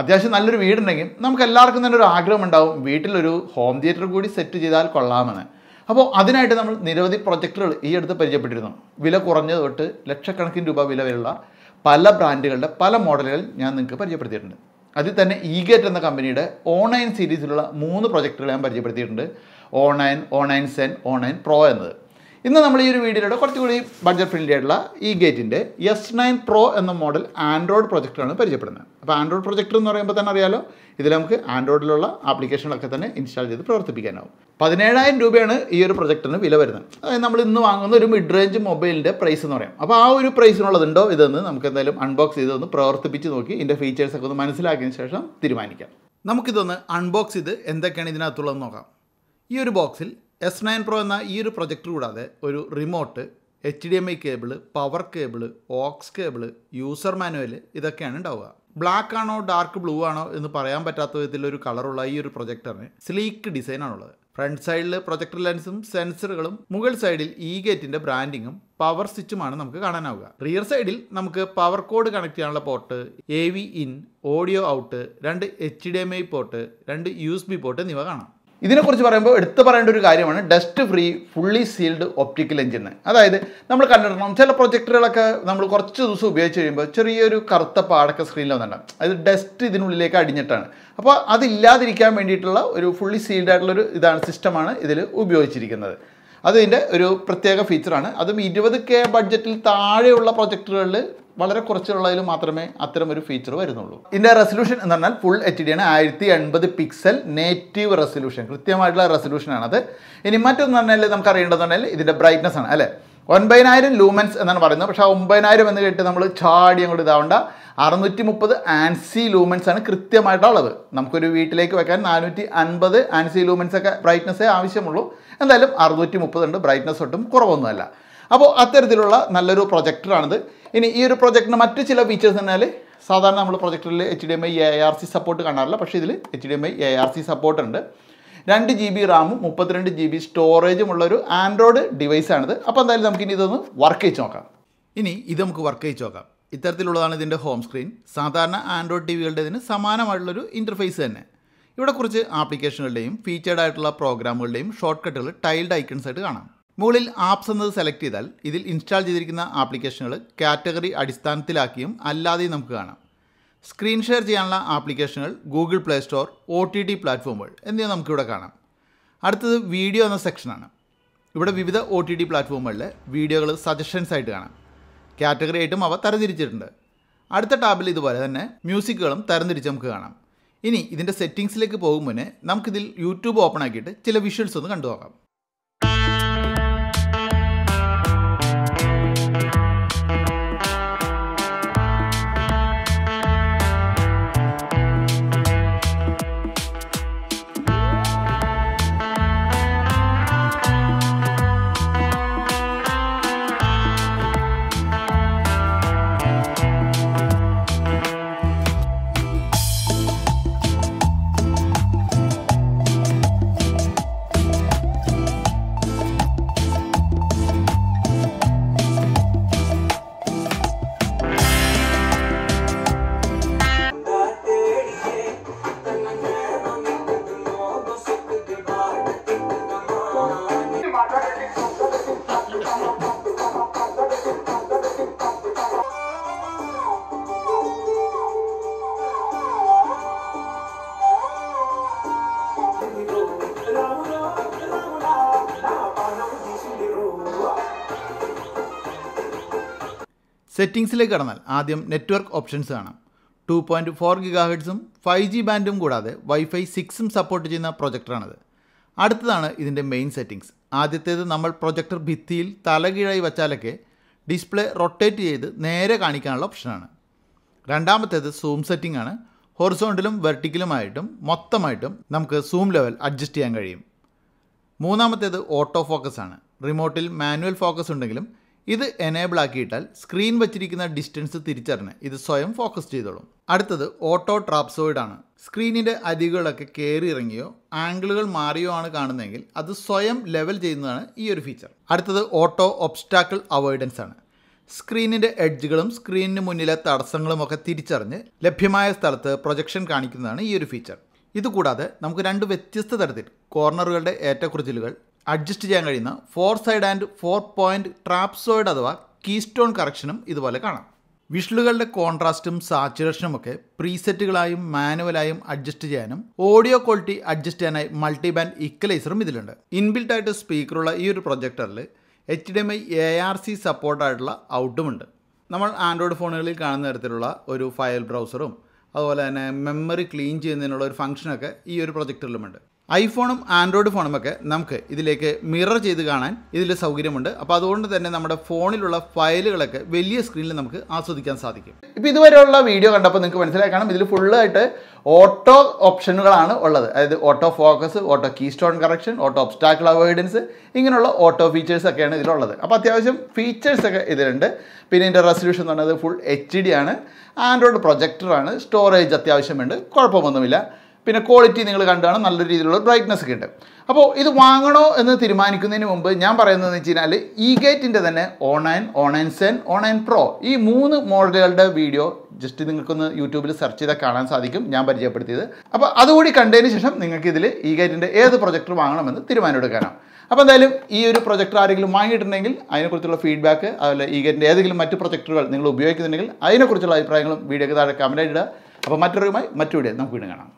അത്യാവശ്യം നല്ലൊരു വീടുണ്ടെങ്കിൽ നമുക്ക് എല്ലാവർക്കും തന്നെ ഒരു ആഗ്രഹം ഉണ്ടാവും വീട്ടിലൊരു ഹോം തിയേറ്റർ കൂടി സെറ്റ് ചെയ്താൽ കൊള്ളാമെന്ന് അപ്പോൾ അതിനായിട്ട് നമ്മൾ നിരവധി പ്രൊജക്ടുകൾ ഈ അടുത്ത് പരിചയപ്പെട്ടിരുന്നു വില കുറഞ്ഞ തൊട്ട് ലക്ഷക്കണക്കിന് രൂപ വില വരെയുള്ള പല ബ്രാൻഡുകളുടെ പല മോഡലുകൾ ഞാൻ നിങ്ങൾക്ക് പരിചയപ്പെടുത്തിയിട്ടുണ്ട് അതിൽ തന്നെ ഗേറ്റ് എന്ന കമ്പനിയുടെ ഓൺലൈൻ സീരീസിലുള്ള മൂന്ന് പ്രൊജക്ടുകൾ ഞാൻ പരിചയപ്പെടുത്തിയിട്ടുണ്ട് online online zen online pro എന്നത് ഇന്ന് നമ്മൾ ഈ ഒരു വീഡിയോയിലൂടെ കുറച്ചുകൂടി ബഡ്ജറ്റ് ഫ്രണ്ട്ലി ആയിട്ടുള്ള ഈ ഗേറ്റിൻ്റെ എസ് നയൻ പ്രോ എന്ന മോഡൽ ആൻഡ്രോയിഡ് പ്രൊജക്ടറാണ് പരിചയപ്പെടുന്നത് അപ്പോൾ ആൻഡ്രോയിഡ് പ്രൊജക്ടർ എന്ന് പറയുമ്പോൾ തന്നെ അറിയാലോ ഇതിൽ നമുക്ക് ആൻഡ്രോയിഡിലുള്ള ആപ്ലിക്കേഷനൊക്കെ തന്നെ ഇൻസ്റ്റാൾ ചെയ്ത് പ്രവർത്തിപ്പിക്കാനാവും പതിനേഴായിരം രൂപയാണ് ഈ ഒരു പ്രൊജക്ടറിന് വില വരുന്നത് അതായത് നമ്മൾ ഇന്ന് വാങ്ങുന്ന ഒരു മിഡ് റേഞ്ച് മൊബൈലിൻ്റെ പ്രൈസ് എന്ന് പറയാം അപ്പോൾ ആ ഒരു പ്രൈസിനുള്ളതുണ്ടോ ഇതെന്ന് നമുക്ക് എന്തായാലും അൺബോക്സ് ചെയ്തൊന്ന് പ്രവർത്തിപ്പിച്ച് നോക്കി ഇതിൻ്റെ ഫീച്ചേഴ്സൊക്കെ ഒന്ന് മനസ്സിലാക്കിയതിന് ശേഷം തീരുമാനിക്കാം നമുക്കിതൊന്ന് അൺബോക്സ് ചെയ്ത് എന്തൊക്കെയാണ് ഇതിനകത്തുള്ളതെന്ന് നോക്കാം ഈ ഒരു ബോക്സിൽ എസ് നയൻ പ്രോ എന്ന ഈ ഒരു പ്രൊജക്ടർ കൂടാതെ ഒരു remote H D M I cable power cable aux cable user manual ഇതൊക്കെയാണ് ഉണ്ടാവുക ബ്ലാക്ക് ആണോ ഡാർക്ക് ബ്ലൂ ആണോ എന്ന് പറയാൻ പറ്റാത്ത വിധത്തിലൊരു കളറുള്ള ഈ ഒരു പ്രൊജക്ടറിന് സ്ലീക്ക് ഡിസൈനാണുള്ളത് ഫ്രണ്ട് സൈഡിൽ പ്രൊജക്ടർ ലെൻസും സെൻസറുകളും മുകൾ സൈഡിൽ ഇ ഗേറ്റിന്റെ ബ്രാൻഡിങ്ങും പവർ സ്വിച്ചുമാണ് നമുക്ക് കാണാനാവുക റിയർ സൈഡിൽ നമുക്ക് പവർ കോഡ് കണക്ട് ചെയ്യാനുള്ള port A V in audio out രണ്ട് H D M I port രണ്ട് യു എസ് ബി പോർട്ട് എന്നിവ കാണാം ഇതിനെക്കുറിച്ച് പറയുമ്പോൾ എടുത്തു പറയേണ്ട ഒരു കാര്യമാണ് dust free fully sealed optical എഞ്ചിന് അതായത് നമ്മൾ കണ്ടിടണം ചില പ്രൊജക്ടറുകളൊക്കെ നമ്മൾ കുറച്ച് ദിവസം ഉപയോഗിച്ച് കഴിയുമ്പോൾ ചെറിയൊരു കറുത്ത പാടൊക്കെ സ്ക്രീനിൽ വന്നിട്ടുണ്ട് അത് ഡസ്റ്റ് ഇതിനുള്ളിലേക്ക് അടിഞ്ഞിട്ടാണ് അപ്പോൾ അതില്ലാതിരിക്കാൻ വേണ്ടിയിട്ടുള്ള ഒരു ഫുള്ളി സീൽഡ് ആയിട്ടുള്ളൊരു ഇതാണ് സിസ്റ്റമാണ് ഇതിൽ ഉപയോഗിച്ചിരിക്കുന്നത് അതിൻ്റെ ഒരു പ്രത്യേക ഫീച്ചറാണ് അതും ഇരുപത് കെ ബഡ്ജറ്റിൽ താഴെയുള്ള പ്രൊജക്ടറുകളിൽ വളരെ കുറച്ചുള്ളതിൽ മാത്രമേ അത്തരം ഒരു ഫീച്ചർ വരുന്നുള്ളൂ ഇതിൻ്റെ റെസൊല്യൂഷൻ എന്ന് പറഞ്ഞാൽ ഫുൾ എച്ച് ഡി ആണ് ആയിരത്തി എൺപത് പിക്സൽ നേറ്റീവ് റെസൊല്യൂഷൻ കൃത്യമായിട്ടുള്ള റെസൊല്യൂഷനാണത് ഇനി മറ്റൊന്ന് പറഞ്ഞാൽ നമുക്ക് അറിയേണ്ടതെന്നുണ്ടെങ്കിൽ ഇതിൻ്റെ ബ്രൈറ്റ്നസ് ആണ് അല്ലേ ഒൻപതിനായിരം ലൂമൻസ് എന്നാണ് പറയുന്നത് പക്ഷേ ആ ഒമ്പതിനായിരം എന്ന് കേട്ട് നമ്മൾ ചാടി അങ്ങോട്ട് ഇതാവണ്ട അറുന്നൂറ്റി മുപ്പത് ആൻസി ലൂമൻസ് ആണ് കൃത്യമായിട്ടുള്ളത് നമുക്കൊരു വീട്ടിലേക്ക് വെക്കാൻ നാനൂറ്റി അൻപത് ആൻസി ലൂമൻസ് ഒക്കെ ബ്രൈറ്റ്നസ്സേ ആവശ്യമുള്ളൂ എന്തായാലും അറുന്നൂറ്റി മുപ്പത് ഉണ്ട് ബ്രൈറ്റ്നസ് ഒട്ടും കുറവൊന്നുമല്ല അപ്പോൾ അത്തരത്തിലുള്ള നല്ലൊരു പ്രൊജക്ടറാണിത് ഇനി ഈ ഒരു പ്രൊജക്ടിന് മറ്റ് ചില ഫീച്ചേഴ്സ് എന്നാൽ സാധാരണ നമ്മൾ പ്രൊജക്ടറിൽ H D M I A R C support കാണാറില്ല പക്ഷേ ഇതിൽ H D M I A R C support ഉണ്ട് രണ്ട് ജി ബി റാമും മുപ്പത്തിരണ്ട് ജി ബി സ്റ്റോറേജും ഉള്ളൊരു ആൻഡ്രോയിഡ് ഡിവൈസാണിത് അപ്പോൾ എന്തായാലും നമുക്കിനി ഇതൊന്ന് വർക്ക് ചെയ്ത് നോക്കാം ഇനി ഇത് നമുക്ക് വർക്ക് ചെയ്ത് നോക്കാം ഇത്തരത്തിലുള്ളതാണ് ഇതിൻ്റെ ഹോം സ്ക്രീൻ സാധാരണ ആൻഡ്രോയിഡ് ടി വികളുടേതിന് സമാനമായിട്ടുള്ളൊരു ഇൻ്റർഫേസ് തന്നെ ഇവിടെ കുറച്ച് ആപ്ലിക്കേഷനുകളുടെയും ഫീച്ചേർഡ് ആയിട്ടുള്ള പ്രോഗ്രാമുകളുടെയും ഷോർട്ട് കട്ടുകൾ ടൈൽഡ് ഐക്കൺസ് ആയിട്ട് കാണാം മുകളിൽ ആപ്സ് എന്നത് സെലക്ട് ചെയ്താൽ ഇതിൽ ഇൻസ്റ്റാൾ ചെയ്തിരിക്കുന്ന ആപ്ലിക്കേഷനുകൾ കാറ്റഗറി അടിസ്ഥാനത്തിലാക്കിയും അല്ലാതെയും നമുക്ക് കാണാം സ്ക്രീൻ ഷെയർ ചെയ്യാനുള്ള ആപ്ലിക്കേഷനുകൾ Google Play Store O T T പ്ലാറ്റ്ഫോമുകൾ എന്നിവ നമുക്കിവിടെ കാണാം അടുത്തത് വീഡിയോ എന്ന സെക്ഷനാണ് ഇവിടെ വിവിധ ഒ ടി ടി പ്ലാറ്റ്ഫോമുകളിലെ വീഡിയോകൾ സജഷൻസ് ആയിട്ട് കാണാം കാറ്റഗറി ആയിട്ടും അവ തരംതിരിച്ചിട്ടുണ്ട് അടുത്ത ടാബിൽ ഇതുപോലെ തന്നെ മ്യൂസിക്കുകളും തരംതിരിച്ച് നമുക്ക് കാണാം ഇനി ഇതിൻ്റെ സെറ്റിങ്സിലേക്ക് പോകുമ്പോൾ നമുക്കിതിൽ യൂട്യൂബ് ഓപ്പൺ ആക്കിയിട്ട് ചില വിഷ്വൽസ് ഒന്ന് കണ്ടു നോക്കാം സെറ്റിംഗ്സിലേക്ക് കടന്നാൽ ആദ്യം നെറ്റ്വർക്ക് ഓപ്ഷൻസ് കാണാം ടു പോയിൻറ്റ് ഫോർ ഗിഗാഹെഡ്സും ഫൈവ് ജി ബാൻഡും കൂടാതെ വൈഫൈ സിക്സും സപ്പോർട്ട് ചെയ്യുന്ന പ്രൊജക്ടറാണിത് അടുത്തതാണ് ഇതിൻ്റെ മെയിൻ സെറ്റിംഗ്സ് ആദ്യത്തേത് നമ്മൾ പ്രൊജക്ടർ ഭിത്തിയിൽ തലകീഴായി വച്ചാലൊക്കെ ഡിസ്പ്ലേ റൊട്ടേറ്റ് ചെയ്ത് നേരെ കാണിക്കാനുള്ള ഓപ്ഷനാണ് രണ്ടാമത്തേത് സൂം സെറ്റിംഗ് ആണ് ഹൊറിസോണ്ടിലും വെർട്ടിക്കലുമായിട്ടും മൊത്തമായിട്ടും നമുക്ക് സൂം ലെവൽ അഡ്ജസ്റ്റ് ചെയ്യാൻ കഴിയും മൂന്നാമത്തേത് ഓട്ടോ ഫോക്കസ് ആണ് റിമോട്ടിൽ മാനുവൽ ഫോക്കസ് ഉണ്ടെങ്കിലും ഇത് എനേബിൾ ആക്കിയിട്ടാൽ സ്ക്രീൻ വച്ചിരിക്കുന്ന ഡിസ്റ്റൻസ് തിരിച്ചറിഞ്ഞ് ഇത് സ്വയം ഫോക്കസ് ചെയ്തോളും അടുത്തത് ഓട്ടോ ട്രാപ്സോയിഡ് ആണ് സ്ക്രീനിൻ്റെ അരികുകളൊക്കെ കയറി ഇറങ്ങിയോ ആംഗിളുകൾ മാറിയോ ആണ് കാണുന്നതെങ്കിൽ അത് സ്വയം ലെവൽ ചെയ്യുന്നതാണ് ഈ ഒരു ഫീച്ചർ അടുത്തത് ഓട്ടോ ഒബ്സ്റ്റാക്കിൾ അവോയ്ഡൻസ് ആണ് സ്ക്രീനിൻ്റെ എഡ്ജുകളും സ്ക്രീനിന് മുന്നിലെ തടസ്സങ്ങളും ഒക്കെ തിരിച്ചറിഞ്ഞ് ലഭ്യമായ സ്ഥലത്ത് പ്രൊജക്ഷൻ കാണിക്കുന്നതാണ് ഈ ഒരു ഫീച്ചർ ഇതുകൂടാതെ നമുക്ക് രണ്ട് വ്യത്യസ്ത തരത്തിൽ കോർണറുകളുടെ ഏറ്റക്കുറിച്ചിലുകൾ അഡ്ജസ്റ്റ് ചെയ്യാൻ കഴിയുന്ന four side and four point trapezoid അഥവാ കീസ്റ്റോൺ കറക്ഷനും ഇതുപോലെ കാണാം വിഷലുകളുടെ കോൺട്രാസ്റ്റും സാച്ചുറേഷനും ഒക്കെ പ്രീസെറ്റുകളായും മാനുവലായും അഡ്ജസ്റ്റ് ചെയ്യാനും ഓഡിയോ ക്വാളിറ്റി അഡ്ജസ്റ്റ് ചെയ്യാനായി മൾട്ടി ബാൻഡ് ഇക്വലൈസറും ഇതിലുണ്ട് ആയിട്ട് സ്പീക്കറുള്ള ഈ ഒരു പ്രൊജക്ടറിൽ H D M I A R C സപ്പോർട്ടായിട്ടുള്ള ഉണ്ട് നമ്മൾ ആൻഡ്രോയിഡ് ഫോണുകളിൽ കാണുന്ന തരത്തിലുള്ള ഒരു ഫയൽ ബ്രൗസറും അതുപോലെ തന്നെ മെമ്മറി ക്ലീൻ ചെയ്യുന്നതിനുള്ള ഒരു ഫംഗ്ഷനൊക്കെ ഈ ഒരു പ്രൊജക്ടറിലുമുണ്ട് ഐഫോണും ആൻഡ്രോയിഡ് ഫോണുമൊക്കെ നമുക്ക് ഇതിലേക്ക് മിറർ ചെയ്ത് കാണാൻ ഇതിൽ സൗകര്യമുണ്ട് അപ്പോൾ അതുകൊണ്ട് തന്നെ നമ്മുടെ ഫോണിലുള്ള ഫയലുകളൊക്കെ വലിയ സ്ക്രീനിൽ നമുക്ക് ആസ്വദിക്കാൻ സാധിക്കും ഇപ്പോൾ ഇതുവരെയുള്ള വീഡിയോ കണ്ടപ്പോൾ നിങ്ങൾക്ക് മനസ്സിലായി കാണാം ഇതിൽ ഫുള്ളായിട്ട് ഓട്ടോ ഓപ്ഷനുകളാണ് ഉള്ളത് അതായത് auto focus auto keystone correction auto obstacle avoidance ഇങ്ങനെയുള്ള ഓട്ടോ ഫീച്ചേഴ്സ് ഒക്കെയാണ് ഇതിലുള്ളത് അപ്പോൾ അത്യാവശ്യം ഫീച്ചേഴ്സ് ഒക്കെ ഇതിലുണ്ട് പിന്നെ ഇതിൻ്റെ റെസൊല്യൂഷൻ എന്ന് പറയുന്നത് ഫുൾ എച്ച് ഡി ആണ് ആൻഡ്രോയിഡ് പ്രൊജക്ടറാണ് സ്റ്റോറേജ് അത്യാവശ്യമുണ്ട് കുഴപ്പമൊന്നുമില്ല പിന്നെ ക്വാളിറ്റി നിങ്ങൾ കണ്ടാണ് നല്ല രീതിയിലുള്ള ബ്രൈറ്റ്നസ് ഉണ്ട് അപ്പോൾ ഇത് വാങ്ങണോ എന്ന് തീരുമാനിക്കുന്നതിന് മുമ്പ് ഞാൻ പറയുന്നതെന്ന് വെച്ച് കഴിഞ്ഞാൽ ഈ ഗേറ്റിൻ്റെ തന്നെ online online zen online pro ഈ മൂന്ന് മോഡലുകളുടെ വീഡിയോ ജസ്റ്റ് നിങ്ങൾക്കൊന്ന് യൂട്യൂബിൽ സെർച്ച് ചെയ്താൽ കാണാൻ സാധിക്കും ഞാൻ പരിചയപ്പെടുത്തിയത് അപ്പോൾ അതുകൂടി കണ്ടതിന് ശേഷം നിങ്ങൾക്ക് ഇതിൽ ഈ ഗേറ്റിൻ്റെ ഏത് പ്രൊജക്ടർ വാങ്ങണമെന്ന് തീരുമാനമെടുക്കാനാണ് അപ്പോൾ എന്തായാലും ഈ ഒരു പ്രൊജക്ടർ ആരെങ്കിലും വാങ്ങിയിട്ടുണ്ടെങ്കിൽ അതിനെക്കുറിച്ചുള്ള ഫീഡ്ബാക്ക് അതുപോലെ ഈ ഗേറ്റിൻ്റെ ഏതെങ്കിലും മറ്റ് പ്രൊജക്ടറുകൾ നിങ്ങൾ ഉപയോഗിക്കുന്നുണ്ടെങ്കിൽ അതിനെക്കുറിച്ചുള്ള അഭിപ്രായങ്ങളും വീഡിയോക്ക് താഴെ കമൻ്റ് ഇടുക അപ്പോൾ മറ്റൊരുമായി മറ്റു വീഡിയോ നമുക്ക് വീണ്ടും കാണാം